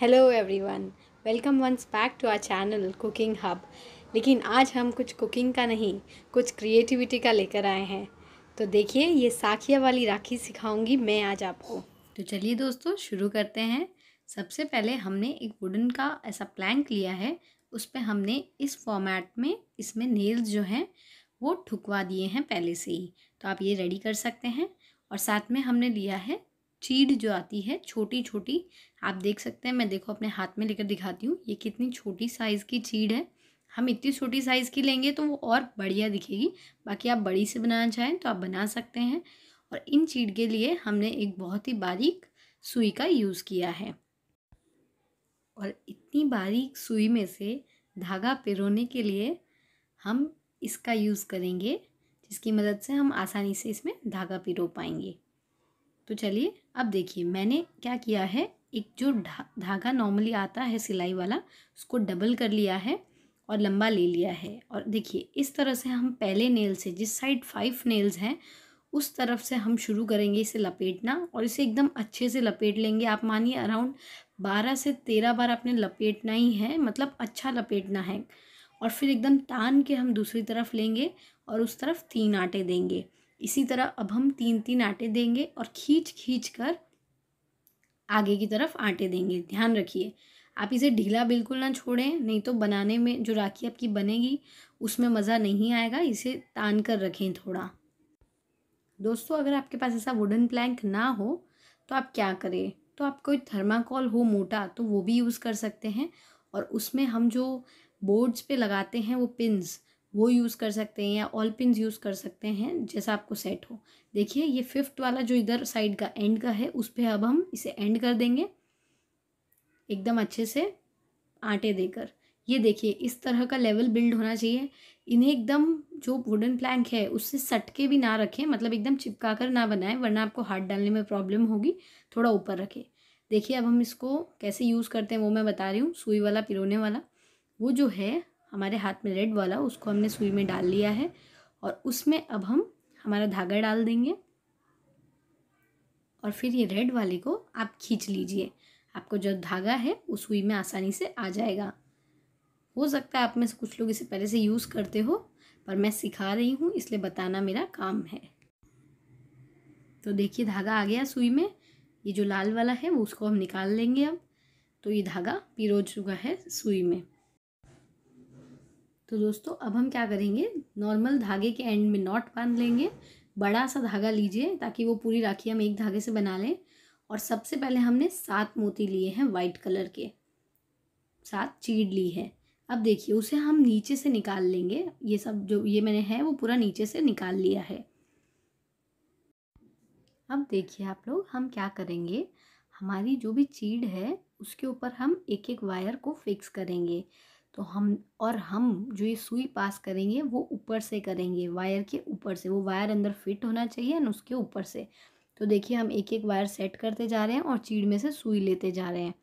hello everyone welcome once back to our channel cooking hub लेकिन आज हम कुछ कुकिंग का नहीं कुछ क्रिएटिविटी का लेकर आए हैं तो देखिए ये साखिया वाली राखी सिखाऊंगी मैं आज आपको तो चलिए दोस्तों शुरू करते हैं सबसे पहले हमने एक वुडन का ऐसा प्लैंक लिया है उस पर हमने इस फॉर्मेट में इसमें नेल्स जो हैं वो ठुकवा दिए हैं पहले से ही तो आप ये रेडी कर सकते हैं और साथ में हमने लिया है चीड़ जो आती है छोटी छोटी आप देख सकते हैं मैं देखो अपने हाथ में लेकर दिखाती हूँ ये कितनी छोटी साइज़ की चीड़ है हम इतनी छोटी साइज़ की लेंगे तो वो और बढ़िया दिखेगी बाकी आप बड़ी से बनाना चाहें तो आप बना सकते हैं और इन चीड़ के लिए हमने एक बहुत ही बारीक सुई का यूज़ किया है और इतनी बारीक सुई में से धागा पिरोने के लिए हम इसका यूज़ करेंगे जिसकी मदद से हम आसानी से इसमें धागा पिरो पाएंगे तो चलिए अब देखिए मैंने क्या किया है एक जो धा धागा नॉर्मली आता है सिलाई वाला उसको डबल कर लिया है और लंबा ले लिया है और देखिए इस तरह से हम पहले नेल से जिस साइड फाइव नेल्स हैं उस तरफ से हम शुरू करेंगे इसे लपेटना और इसे एकदम अच्छे से लपेट लेंगे आप मानिए अराउंड बारह से तेरह बार आपने लपेटना ही है मतलब अच्छा लपेटना है और फिर एकदम तान के हम दूसरी तरफ लेंगे और उस तरफ तीन आटे देंगे इसी तरह अब हम तीन तीन आटे देंगे और खींच खींच कर आगे की तरफ आटे देंगे ध्यान रखिए आप इसे ढीला बिल्कुल ना छोड़ें नहीं तो बनाने में जो राखी आपकी बनेगी उसमें मज़ा नहीं आएगा इसे तान कर रखें थोड़ा दोस्तों अगर आपके पास ऐसा वुडन प्लैंक ना हो तो आप क्या करें तो आप कोई थर्माकोल हो मोटा तो वो भी यूज़ कर सकते हैं और उसमें हम जो बोर्ड्स पे लगाते हैं वो पिंस वो यूज़ कर सकते हैं या ऑल पिन यूज़ कर सकते हैं जैसा आपको सेट हो देखिए ये फिफ्थ वाला जो इधर साइड का एंड का है उस पर अब हम इसे एंड कर देंगे एकदम अच्छे से आटे देकर ये देखिए इस तरह का लेवल बिल्ड होना चाहिए इन्हें एकदम जो वुडन प्लैंक है उससे सट के भी ना रखें मतलब एकदम चिपका कर ना बनाएं वरना आपको हाथ डालने में प्रॉब्लम होगी थोड़ा ऊपर रखें देखिए अब हम इसको कैसे यूज़ करते हैं वो मैं बता रही हूँ सुई वाला पिरोने वाला वो जो है हमारे हाथ में रेड वाला उसको हमने सुई में डाल लिया है और उसमें अब हम हमारा धागा डाल देंगे और फिर ये रेड वाले को आप खींच लीजिए आपको जो धागा है उस सुई में आसानी से आ जाएगा हो सकता है आप में से कुछ लोग इसे पहले से यूज़ करते हो पर मैं सिखा रही हूँ इसलिए बताना मेरा काम है तो देखिए धागा आ गया सुई में ये जो लाल वाला है वो उसको हम निकाल लेंगे अब तो ये धागा पिरो चुका है सुई में तो दोस्तों अब हम क्या करेंगे नॉर्मल धागे के एंड में नॉट बांध लेंगे बड़ा सा धागा लीजिए ताकि वो पूरी राखी हम एक धागे से बना लें और सबसे पहले हमने सात मोती लिए हैं वाइट कलर के सात चीड़ ली है अब देखिए उसे हम नीचे से निकाल लेंगे ये सब जो ये मैंने है वो पूरा नीचे से निकाल लिया है अब देखिए आप लोग हम क्या करेंगे हमारी जो भी चीड़ है उसके ऊपर हम एक एक वायर को फिक्स करेंगे तो हम और हम जो ये सुई पास करेंगे वो ऊपर से करेंगे वायर के ऊपर से वो वायर अंदर फिट होना चाहिए एंड उसके ऊपर से तो देखिए हम एक एक वायर सेट करते जा रहे हैं और चीड़ में से सुई लेते जा रहे हैं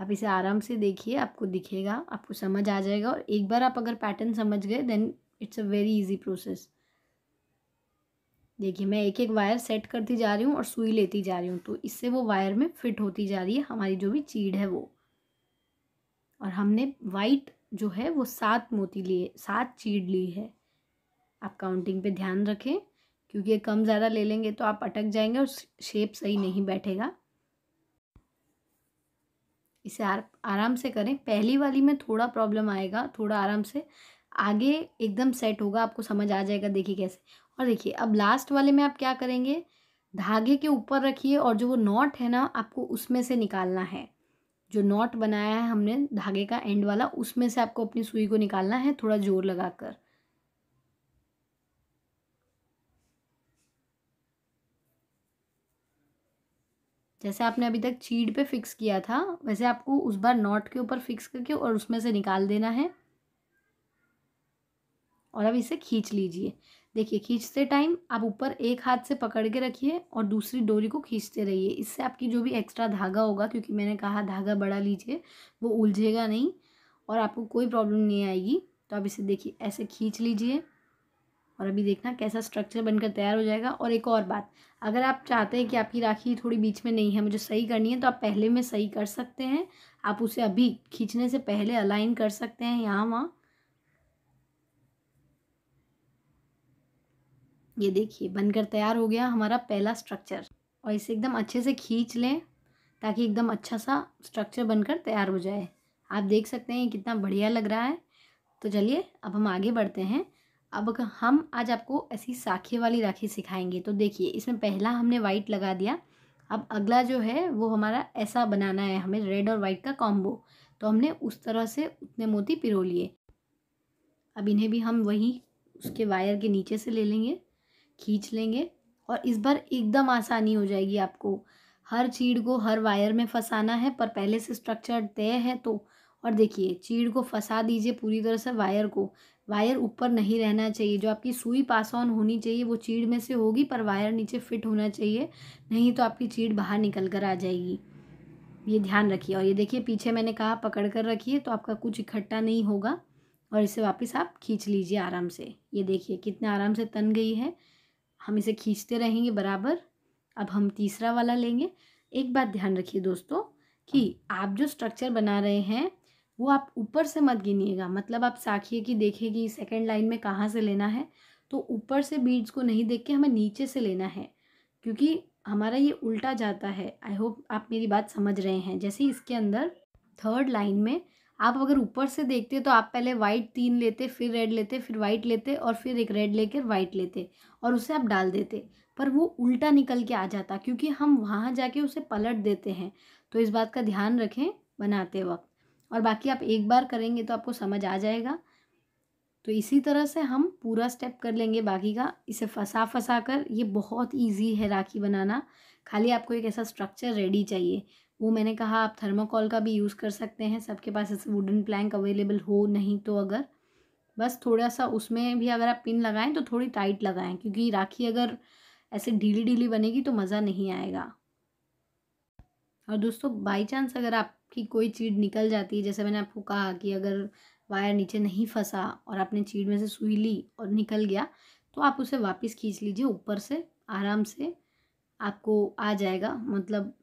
आप इसे आराम से देखिए आपको दिखेगा आपको समझ आ जाएगा और एक बार आप अगर पैटर्न समझ गए then it's a very easy process देखिए मैं एक एक वायर सेट करती जा रही हूँ और सुई लेती जा रही हूँ तो इससे वो वायर में फिट होती जा रही है हमारी जो भी चीड़ है वो और हमने वाइट जो है वो सात मोती लिए सात चीड़ ली है आप काउंटिंग पे ध्यान रखें क्योंकि ये कम ज़्यादा ले लेंगे तो आप अटक जाएंगे और शेप सही नहीं बैठेगा इसे आर आराम से करें पहली वाली में थोड़ा प्रॉब्लम आएगा थोड़ा आराम से आगे एकदम सेट होगा आपको समझ आ जाएगा देखिए कैसे और देखिए अब लास्ट वाले में आप क्या करेंगे धागे के ऊपर रखिए और जो वो नॉट है ना आपको उसमें से निकालना है जो नॉट बनाया है हमने धागे का एंड वाला उसमें से आपको अपनी सुई को निकालना है थोड़ा जोर लगाकर जैसे आपने अभी तक चीड़ पे फिक्स किया था वैसे आपको उस बार नॉट के ऊपर फिक्स करके और उसमें से निकाल देना है और अब इसे खींच लीजिए देखिए खींचते टाइम आप ऊपर एक हाथ से पकड़ के रखिए और दूसरी डोरी को खींचते रहिए इससे आपकी जो भी एक्स्ट्रा धागा होगा क्योंकि मैंने कहा धागा बड़ा लीजिए वो उलझेगा नहीं और आपको कोई प्रॉब्लम नहीं आएगी तो आप इसे देखिए ऐसे खींच लीजिए और अभी देखना कैसा स्ट्रक्चर बनकर तैयार हो जाएगा और एक और बात अगर आप चाहते हैं कि आपकी राखी थोड़ी बीच में नहीं है मुझे सही करनी है तो आप पहले में सही कर सकते हैं आप उसे अभी खींचने से पहले अलाइन कर सकते हैं यहाँ वहाँ ये देखिए बनकर तैयार हो गया हमारा पहला स्ट्रक्चर और इसे एकदम अच्छे से खींच लें ताकि एकदम अच्छा सा स्ट्रक्चर बनकर तैयार हो जाए आप देख सकते हैं कितना बढ़िया लग रहा है तो चलिए अब हम आगे बढ़ते हैं अब हम आज आपको ऐसी साखी वाली राखी सिखाएंगे तो देखिए इसमें पहला हमने वाइट लगा दिया अब अगला जो है वो हमारा ऐसा बनाना है हमें रेड और वाइट का कॉम्बो तो हमने उस तरह से उतने मोती पिरो लिए अब इन्हें भी हम वहीं उसके वायर के नीचे से ले लेंगे खींच लेंगे और इस बार एकदम आसानी हो जाएगी आपको हर चीड़ को हर वायर में फंसाना है पर पहले से स्ट्रक्चर तय है तो और देखिए चीड़ को फंसा दीजिए पूरी तरह से वायर को वायर ऊपर नहीं रहना चाहिए जो आपकी सुई पास ऑन होनी चाहिए वो चीड़ में से होगी पर वायर नीचे फिट होना चाहिए नहीं तो आपकी चीड़ बाहर निकल कर आ जाएगी ये ध्यान रखिए और ये देखिए पीछे मैंने कहा पकड़ कर रखिए तो आपका कुछ इकट्ठा नहीं होगा और इसे वापस आप खींच लीजिए आराम से ये देखिए कितने आराम से तन गई है हम इसे खींचते रहेंगे बराबर अब हम तीसरा वाला लेंगे एक बात ध्यान रखिए दोस्तों कि आप जो स्ट्रक्चर बना रहे हैं वो आप ऊपर से मत गिनिएगा मतलब आप साखिए कि देखिए कि सेकेंड लाइन में कहाँ से लेना है तो ऊपर से बीड्स को नहीं देख के हमें नीचे से लेना है क्योंकि हमारा ये उल्टा जाता है आई होप आप मेरी बात समझ रहे हैं जैसे इसके अंदर थर्ड लाइन में आप अगर ऊपर से देखते तो आप पहले वाइट तीन लेते फिर रेड लेते फिर वाइट लेते और फिर एक रेड लेकर वाइट लेते और उसे आप डाल देते पर वो उल्टा निकल के आ जाता क्योंकि हम वहाँ जाके उसे पलट देते हैं तो इस बात का ध्यान रखें बनाते वक्त और बाकी आप एक बार करेंगे तो आपको समझ आ जाएगा तो इसी तरह से हम पूरा स्टेप कर लेंगे बाकी का इसे फंसा फंसा कर ये बहुत इजी है राखी बनाना खाली आपको एक ऐसा स्ट्रक्चर रेडी चाहिए वो मैंने कहा आप थर्माकोल का भी यूज़ कर सकते हैं सबके पास ऐसे वुडन प्लैंक अवेलेबल हो नहीं तो अगर बस थोड़ा सा उसमें भी अगर आप पिन लगाएं तो थोड़ी टाइट लगाएं क्योंकि राखी अगर ऐसे ढीली ढीली बनेगी तो मज़ा नहीं आएगा और दोस्तों बाई चांस अगर आपकी कोई चीड़ निकल जाती है जैसे मैंने आपको कहा कि अगर वायर नीचे नहीं फंसा और आपने चीड़ में से सुई ली और निकल गया तो आप उसे वापस खींच लीजिए ऊपर से आराम से आपको आ जाएगा मतलब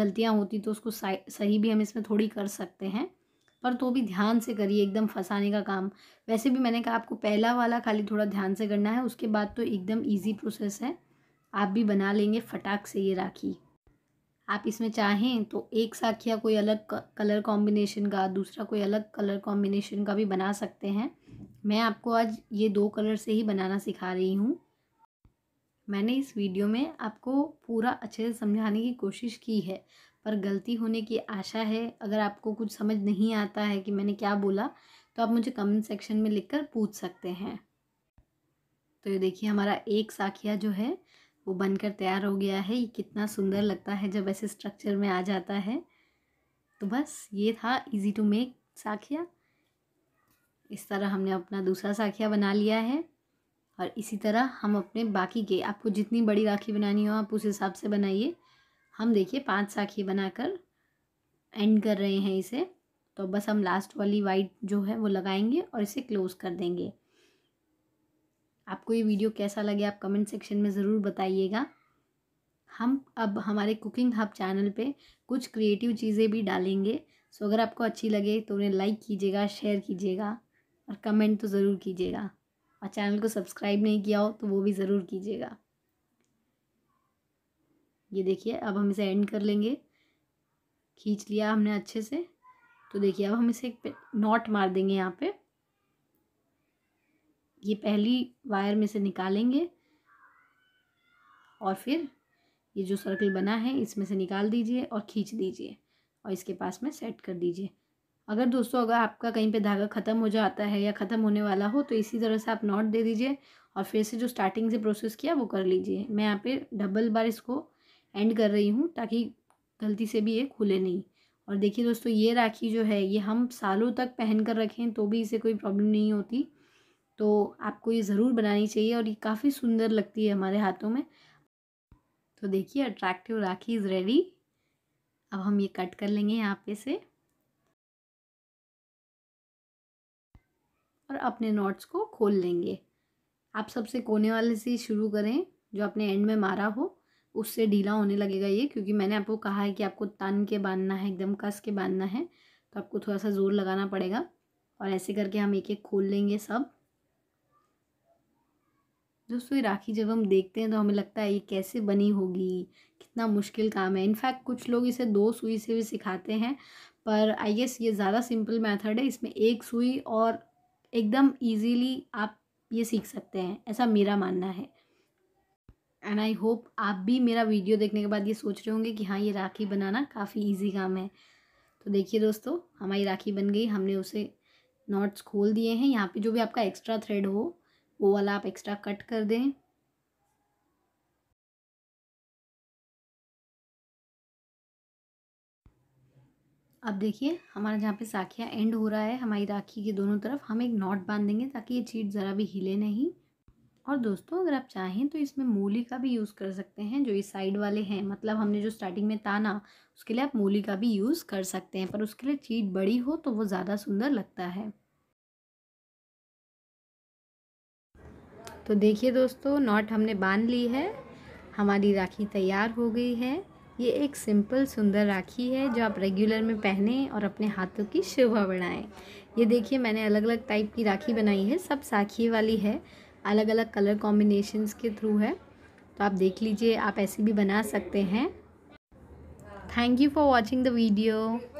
गलतियाँ होती तो उसको सही भी हम इसमें थोड़ी कर सकते हैं पर तो भी ध्यान से करिए एकदम फंसाने का काम वैसे भी मैंने कहा आपको पहला वाला खाली थोड़ा ध्यान से करना है उसके बाद तो एकदम ईजी प्रोसेस है आप भी बना लेंगे फटाक से ये राखी आप इसमें चाहें तो एक साखिया कोई अलग कलर कॉम्बिनेशन का दूसरा कोई अलग कलर कॉम्बिनेशन का भी बना सकते हैं मैं आपको आज ये दो कलर से ही बनाना सिखा रही हूँ मैंने इस वीडियो में आपको पूरा अच्छे से समझाने की कोशिश की है पर गलती होने की आशा है अगर आपको कुछ समझ नहीं आता है कि मैंने क्या बोला तो आप मुझे कमेंट सेक्शन में लिखकर पूछ सकते हैं तो ये देखिए हमारा एक साखिया जो है वो बनकर तैयार हो गया है ये कितना सुंदर लगता है जब ऐसे स्ट्रक्चर में आ जाता है तो बस ये था इजी टू मेक साखिया इस तरह हमने अपना दूसरा साखिया बना लिया है और इसी तरह हम अपने बाकी के आपको जितनी बड़ी राखी बनानी हो आप उस हिसाब से बनाइए हम देखिए पांच साखी बनाकर एंड कर रहे हैं इसे तो बस हम लास्ट वाली वाइट जो है वो लगाएंगे और इसे क्लोज़ कर देंगे आपको ये वीडियो कैसा लगे आप कमेंट सेक्शन में ज़रूर बताइएगा हम अब हमारे कुकिंग हब चैनल पे कुछ क्रिएटिव चीज़ें भी डालेंगे सो अगर आपको अच्छी लगे तो उन्हें लाइक कीजिएगा शेयर कीजिएगा और कमेंट तो ज़रूर कीजिएगा और चैनल को सब्सक्राइब नहीं किया हो तो वो भी ज़रूर कीजिएगा ये देखिए अब हम इसे एंड कर लेंगे खींच लिया हमने अच्छे से तो देखिए अब हम इसे एक नॉट मार देंगे यहाँ पे ये पहली वायर में से निकालेंगे और फिर ये जो सर्कल बना है इसमें से निकाल दीजिए और खींच दीजिए और इसके पास में सेट कर दीजिए अगर दोस्तों अगर आपका कहीं पे धागा ख़त्म हो जाता है या ख़त्म होने वाला हो तो इसी तरह से आप नॉट दे दीजिए और फिर से जो स्टार्टिंग से प्रोसेस किया वो कर लीजिए मैं यहाँ पे डबल बार इसको एंड कर रही हूँ ताकि गलती से भी ये खुले नहीं और देखिए दोस्तों ये राखी जो है ये हम सालों तक पहन कर रखें तो भी इसे कोई प्रॉब्लम नहीं होती तो आपको ये ज़रूर बनानी चाहिए और ये काफ़ी सुंदर लगती है हमारे हाथों में तो देखिए अट्रैक्टिव राखी इज़ रेडी अब हम ये कट कर लेंगे यहाँ पे से और अपने नोट्स को खोल लेंगे आप सबसे कोने वाले से शुरू करें जो आपने एंड में मारा हो उससे ढीला होने लगेगा ये क्योंकि मैंने आपको कहा है कि आपको तन के बांधना है एकदम कस के बांधना है तो आपको थोड़ा सा ज़ोर लगाना पड़ेगा और ऐसे करके हम एक एक खोल लेंगे सब दोस्तों ये राखी जब हम देखते हैं तो हमें लगता है ये कैसे बनी होगी कितना मुश्किल काम है इनफैक्ट कुछ लोग इसे दो सुई से भी सिखाते हैं पर आई गेस ये ज़्यादा सिंपल मेथड है इसमें एक सुई और एकदम इजीली आप ये सीख सकते हैं ऐसा मेरा मानना है एंड आई होप आप भी मेरा वीडियो देखने के बाद ये सोच रहे होंगे कि हाँ ये राखी बनाना काफ़ी ईजी काम है तो देखिए दोस्तों हमारी राखी बन गई हमने उसे नॉट्स खोल दिए हैं यहाँ पे जो भी आपका एक्स्ट्रा थ्रेड हो वो वाला आप एक्स्ट्रा कट कर दें अब देखिए हमारा जहाँ पे साखिया एंड हो रहा है हमारी राखी के दोनों तरफ हम एक नॉट बांध देंगे ताकि ये चीट ज़रा भी हिले नहीं और दोस्तों अगर आप चाहें तो इसमें मूली का भी यूज़ कर सकते हैं जो ये साइड वाले हैं मतलब हमने जो स्टार्टिंग में ताना उसके लिए आप मूली का भी यूज़ कर सकते हैं पर उसके लिए चीट बड़ी हो तो वो ज़्यादा सुंदर लगता है तो देखिए दोस्तों नॉट हमने बांध ली है हमारी राखी तैयार हो गई है ये एक सिंपल सुंदर राखी है जो आप रेगुलर में पहने और अपने हाथों की शोभा बढ़ाएं ये देखिए मैंने अलग अलग टाइप की राखी बनाई है सब साखी वाली है अलग अलग कलर कॉम्बिनेशंस के थ्रू है तो आप देख लीजिए आप ऐसे भी बना सकते हैं thank you for watching the video